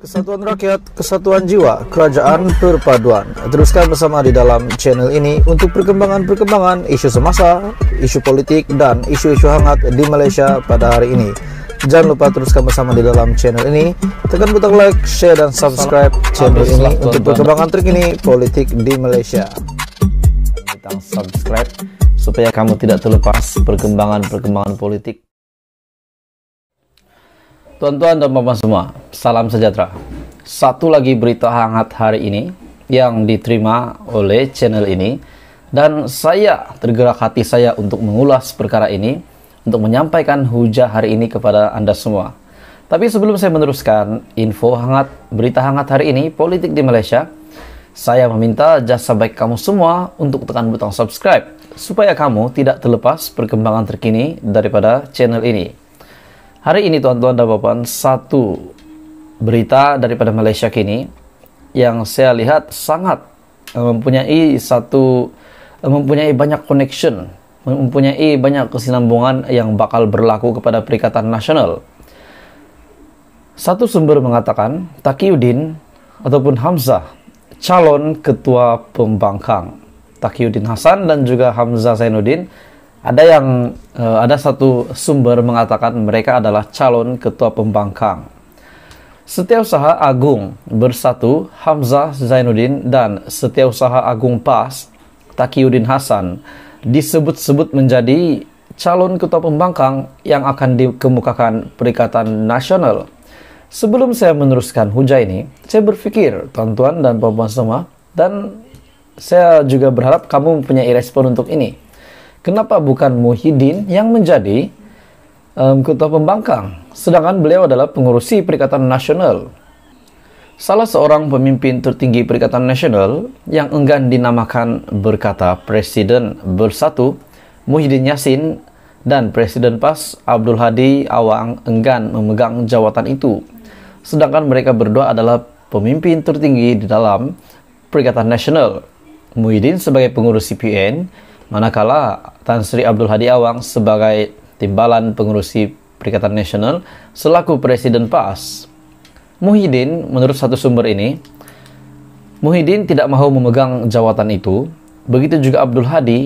Kesatuan rakyat, kesatuan jiwa, kerajaan perpaduan. Teruskan bersama di dalam channel ini untuk perkembangan-perkembangan isu semasa, isu politik, dan isu-isu hangat di Malaysia pada hari ini. Jangan lupa teruskan bersama di dalam channel ini. Tekan butang like, share, dan subscribe channel ini untuk perkembangan terkini politik di Malaysia. Tekan subscribe supaya kamu tidak terlepas perkembangan-perkembangan politik. Tuan-tuan dan bapak semua, salam sejahtera. Satu lagi berita hangat hari ini yang diterima oleh channel ini dan saya tergerak hati saya untuk mengulas perkara ini untuk menyampaikan hujah hari ini kepada Anda semua. Tapi sebelum saya meneruskan info hangat, berita hangat hari ini politik di Malaysia, saya meminta jasa baik kamu semua untuk tekan butang subscribe supaya kamu tidak terlepas perkembangan terkini daripada channel ini. Hari ini tuan-tuan dan bapak satu berita daripada Malaysia kini yang saya lihat sangat eh, mempunyai satu eh, mempunyai banyak connection, mempunyai banyak kesinambungan yang bakal berlaku kepada Perikatan Nasional. Satu sumber mengatakan Takiuddin ataupun Hamzah calon ketua pembangkang Takiuddin Hasan dan juga Hamzah Zainuddin ada yang uh, ada satu sumber mengatakan mereka adalah calon ketua pembangkang. Setiausaha Agung Bersatu Hamzah Zainuddin dan Setiausaha Agung PAS Takiuddin Hasan disebut-sebut menjadi calon ketua pembangkang yang akan dikemukakan Perikatan Nasional. Sebelum saya meneruskan hujah ini, saya berpikir tuan-tuan dan puan-puan semua dan saya juga berharap kamu mempunyai respon untuk ini. Kenapa bukan Muhyiddin yang menjadi um, ketua pembangkang, sedangkan beliau adalah pengurusi Perikatan Nasional. Salah seorang pemimpin tertinggi Perikatan Nasional yang enggan dinamakan berkata Presiden Bersatu, Muhyiddin Yassin dan Presiden PAS Abdul Hadi Awang enggan memegang jawatan itu. Sedangkan mereka berdua adalah pemimpin tertinggi di dalam Perikatan Nasional. Muhyiddin sebagai pengurus CPN Manakala Tan Sri Abdul Hadi Awang sebagai timbalan pengurusi Perikatan Nasional selaku Presiden PAS. Muhyiddin, menurut satu sumber ini, Muhyiddin tidak mau memegang jawatan itu. Begitu juga Abdul Hadi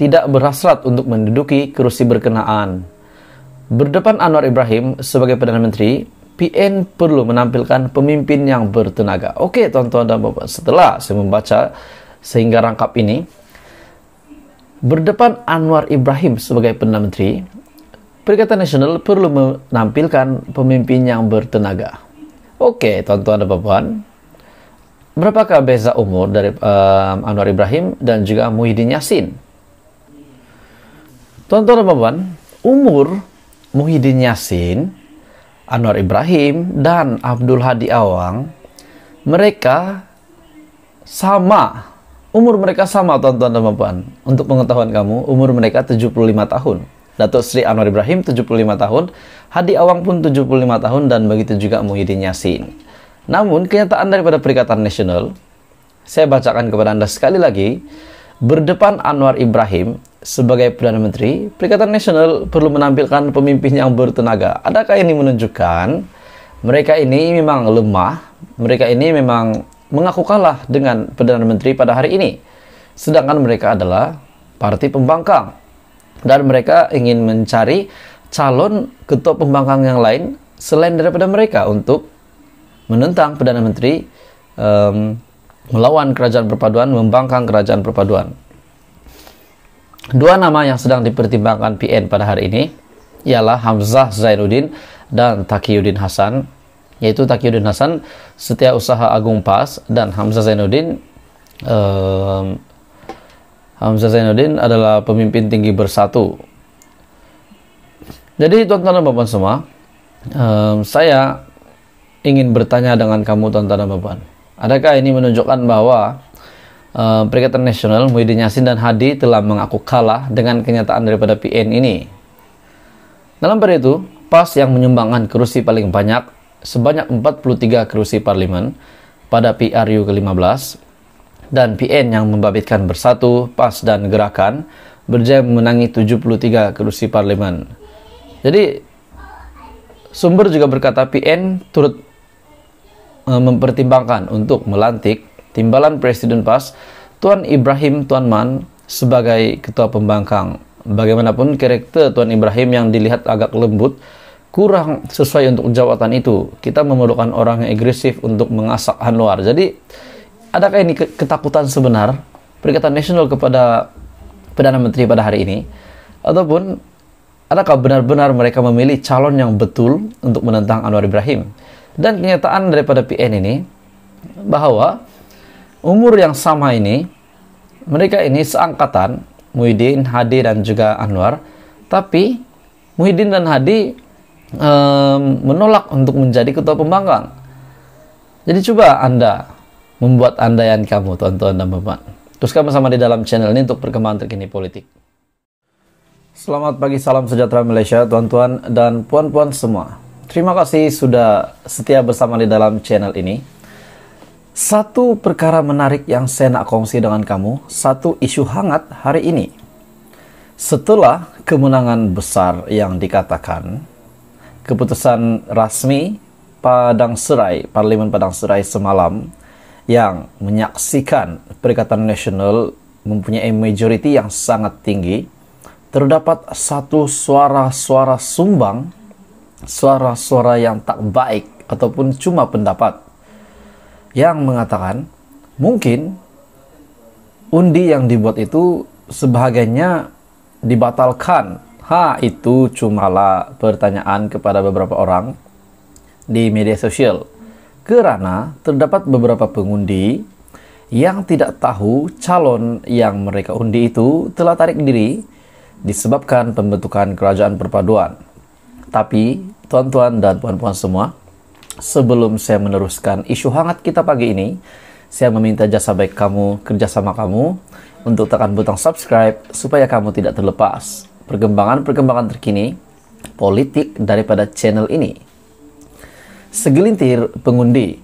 tidak berhasrat untuk menduduki kursi berkenaan. Berdepan Anwar Ibrahim sebagai Perdana Menteri, PN perlu menampilkan pemimpin yang bertenaga. Oke, tonton tuan dan bapak, setelah saya membaca sehingga rangkap ini, Berdepan Anwar Ibrahim sebagai Perdana Menteri, Perikatan Nasional perlu menampilkan pemimpin yang bertenaga. Oke, tuan-tuan dan puan, berapakah beza umur dari uh, Anwar Ibrahim dan juga Muhyiddin Yassin? Tuan-tuan dan puan, umur Muhyiddin Yassin, Anwar Ibrahim, dan Abdul Hadi Awang, mereka sama Umur mereka sama tuan-tuan dan puan-puan. Untuk pengetahuan kamu, umur mereka 75 tahun. Datuk Sri Anwar Ibrahim 75 tahun, Hadi Awang pun 75 tahun dan begitu juga Muhyiddin Yassin. Namun kenyataan daripada Perikatan Nasional, saya bacakan kepada Anda sekali lagi, berdepan Anwar Ibrahim sebagai Perdana Menteri, Perikatan Nasional perlu menampilkan pemimpin yang bertenaga. Adakah ini menunjukkan mereka ini memang lemah, mereka ini memang mengaku kalah dengan Perdana Menteri pada hari ini. Sedangkan mereka adalah parti pembangkang. Dan mereka ingin mencari calon ketua pembangkang yang lain selain daripada mereka untuk menentang Perdana Menteri um, melawan kerajaan perpaduan, membangkang kerajaan perpaduan. Dua nama yang sedang dipertimbangkan PN pada hari ini ialah Hamzah Zainuddin dan Takiyuddin Hasan yaitu Taqiyuddin Hasan, Setia Usaha Agung Pas dan Hamzah Zainuddin Uh, Hamzah Zainuddin adalah pemimpin tinggi bersatu. Jadi tuan-tuan dan bapak semua, um, saya ingin bertanya dengan kamu tuan-tuan dan bapak. Adakah ini menunjukkan bahwa uh, Perikatan Nasional Muhyiddin Yassin dan Hadi telah mengaku kalah dengan kenyataan daripada PN ini? Dalam periode itu, PAS yang menyumbangkan kursi paling banyak sebanyak 43 kerusi parlimen pada PRU ke-15 dan PN yang membabitkan Bersatu, PAS dan Gerakan berjaya memenangi 73 kerusi parlimen. Jadi sumber juga berkata PN turut eh, mempertimbangkan untuk melantik timbalan Presiden PAS Tuan Ibrahim Tuan Man sebagai ketua pembangkang. Bagaimanapun karakter Tuan Ibrahim yang dilihat agak lembut kurang sesuai untuk jawatan itu. Kita memerlukan orang yang agresif untuk mengasak Anwar. Jadi, adakah ini ketakutan sebenar Perikatan Nasional kepada Perdana Menteri pada hari ini? Ataupun adakah benar-benar mereka memilih calon yang betul untuk menentang Anwar Ibrahim? Dan kenyataan daripada PN ini bahwa umur yang sama ini mereka ini seangkatan Muhyiddin, Hadi dan juga Anwar, tapi Muhyiddin dan Hadi um, menolak untuk menjadi ketua pembangkang. Jadi coba Anda membuat andaian kamu, tuan-tuan dan bapak. Terus kamu sama di dalam channel ini untuk perkembangan terkini politik. Selamat pagi, salam sejahtera Malaysia, tuan-tuan dan puan-puan semua. Terima kasih sudah setia bersama di dalam channel ini. Satu perkara menarik yang saya nak kongsi dengan kamu, satu isu hangat hari ini. Setelah kemenangan besar yang dikatakan keputusan rasmi Padang Serai, Parlimen Padang Serai semalam yang menyaksikan Perikatan Nasional mempunyai majoriti yang sangat tinggi, terdapat satu suara-suara sumbang, suara-suara yang tak baik ataupun cuma pendapat yang mengatakan mungkin undi yang dibuat itu sebahagiannya dibatalkan Ha itu cumalah pertanyaan kepada beberapa orang di media sosial. Karena terdapat beberapa pengundi yang tidak tahu calon yang mereka undi itu telah tarik diri disebabkan pembentukan kerajaan perpaduan. Tapi, tuan-tuan dan puan-puan semua, sebelum saya meneruskan isu hangat kita pagi ini, saya meminta jasa baik kamu, kerjasama kamu, untuk tekan butang subscribe supaya kamu tidak terlepas perkembangan-perkembangan terkini politik daripada channel ini. Segelintir pengundi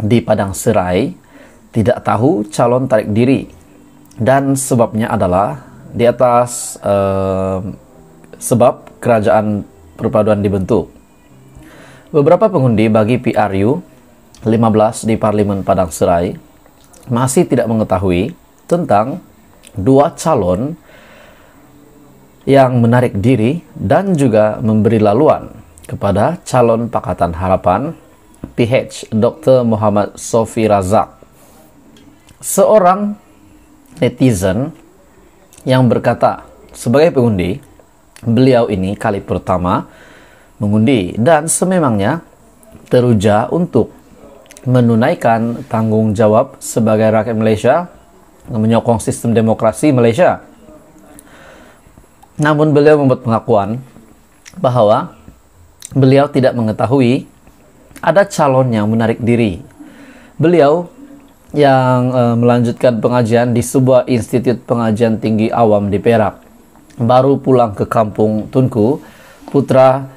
di Padang Serai tidak tahu calon tarik diri dan sebabnya adalah di atas eh, sebab kerajaan perpaduan dibentuk. Beberapa pengundi bagi PRU 15 di Parlimen Padang Serai masih tidak mengetahui tentang dua calon yang menarik diri dan juga memberi laluan kepada calon Pakatan Harapan PH Dr. Muhammad Sofi Razak. Seorang netizen yang berkata sebagai pengundi, beliau ini kali pertama mengundi dan sememangnya teruja untuk menunaikan tanggung jawab sebagai rakyat Malaysia menyokong sistem demokrasi Malaysia namun beliau membuat pengakuan bahwa beliau tidak mengetahui ada calon yang menarik diri. Beliau yang e, melanjutkan pengajian di sebuah institut pengajian tinggi awam di Perak. Baru pulang ke kampung Tunku, putra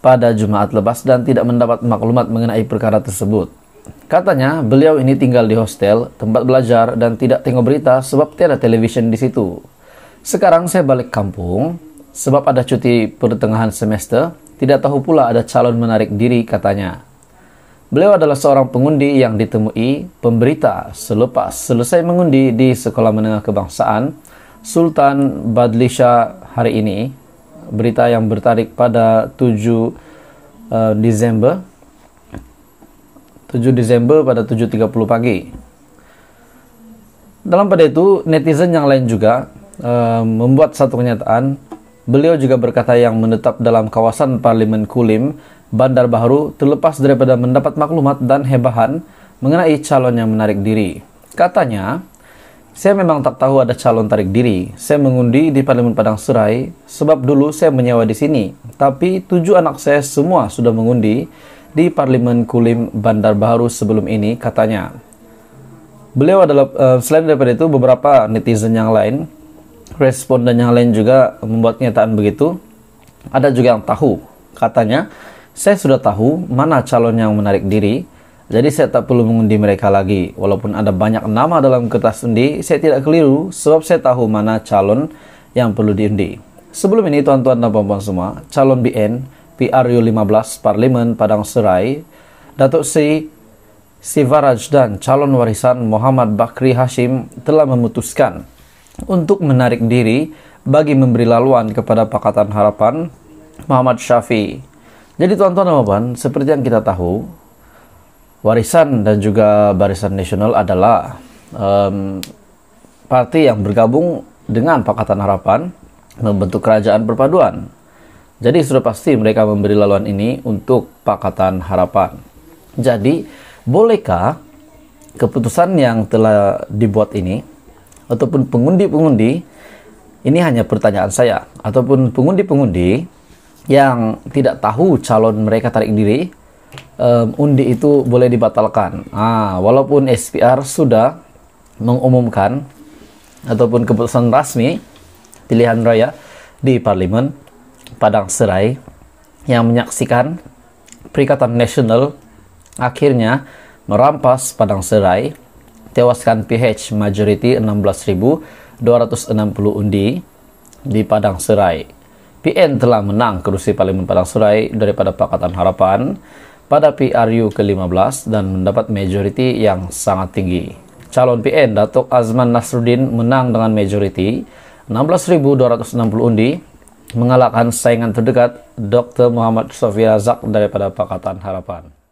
pada Jumat lepas dan tidak mendapat maklumat mengenai perkara tersebut. Katanya, beliau ini tinggal di hostel, tempat belajar, dan tidak tengok berita sebab tiada televisyen di situ. Sekarang saya balik kampung, sebab ada cuti pertengahan semester, tidak tahu pula ada calon menarik diri katanya. Beliau adalah seorang pengundi yang ditemui pemberita selepas selesai mengundi di Sekolah Menengah Kebangsaan Sultan Badlisha hari ini. Berita yang bertarik pada 7 uh, eh, Desember 7 Desember pada 7.30 pagi. Dalam pada itu, netizen yang lain juga uh, membuat satu kenyataan. Beliau juga berkata yang menetap dalam kawasan Parlimen Kulim, Bandar Baru terlepas daripada mendapat maklumat dan hebahan mengenai calon yang menarik diri. Katanya, saya memang tak tahu ada calon tarik diri. Saya mengundi di Parlimen Padang Serai sebab dulu saya menyewa di sini. Tapi tujuh anak saya semua sudah mengundi di Parlimen Kulim Bandar Baru sebelum ini katanya. Beliau adalah eh, selain daripada itu beberapa netizen yang lain respon dan yang lain juga membuat kenyataan begitu. Ada juga yang tahu, katanya, saya sudah tahu mana calon yang menarik diri, jadi saya tak perlu mengundi mereka lagi. Walaupun ada banyak nama dalam kertas undi, saya tidak keliru sebab saya tahu mana calon yang perlu diundi. Sebelum ini tuan-tuan dan puan-puan semua, calon BN PRU 15 Parlimen, Padang Serai, Datuk Sri Sivaraj dan calon warisan Muhammad Bakri Hashim telah memutuskan untuk menarik diri bagi memberi laluan kepada Pakatan Harapan Muhammad Syafi. Jadi tuan-tuan dan puan, seperti yang kita tahu, Warisan dan juga Barisan Nasional adalah um, partai yang bergabung dengan Pakatan Harapan membentuk kerajaan perpaduan. Jadi sudah pasti mereka memberi laluan ini untuk Pakatan Harapan. Jadi, bolehkah keputusan yang telah dibuat ini ataupun pengundi-pengundi ini hanya pertanyaan saya ataupun pengundi-pengundi yang tidak tahu calon mereka tarik diri um, undi itu boleh dibatalkan. Ah, walaupun SPR sudah mengumumkan ataupun keputusan resmi pilihan raya di parlimen Padang Serai yang menyaksikan Perikatan Nasional akhirnya merampas Padang Serai tewaskan PH majority 16.260 undi di Padang Serai. PN telah menang kerusi Parlimen Padang Serai daripada Pakatan Harapan pada PRU ke-15 dan mendapat majority yang sangat tinggi. Calon PN Datuk Azman Nasruddin menang dengan majority 16.260 undi mengalahkan saingan terdekat Dr. Muhammad Sofia Razak daripada Pakatan Harapan.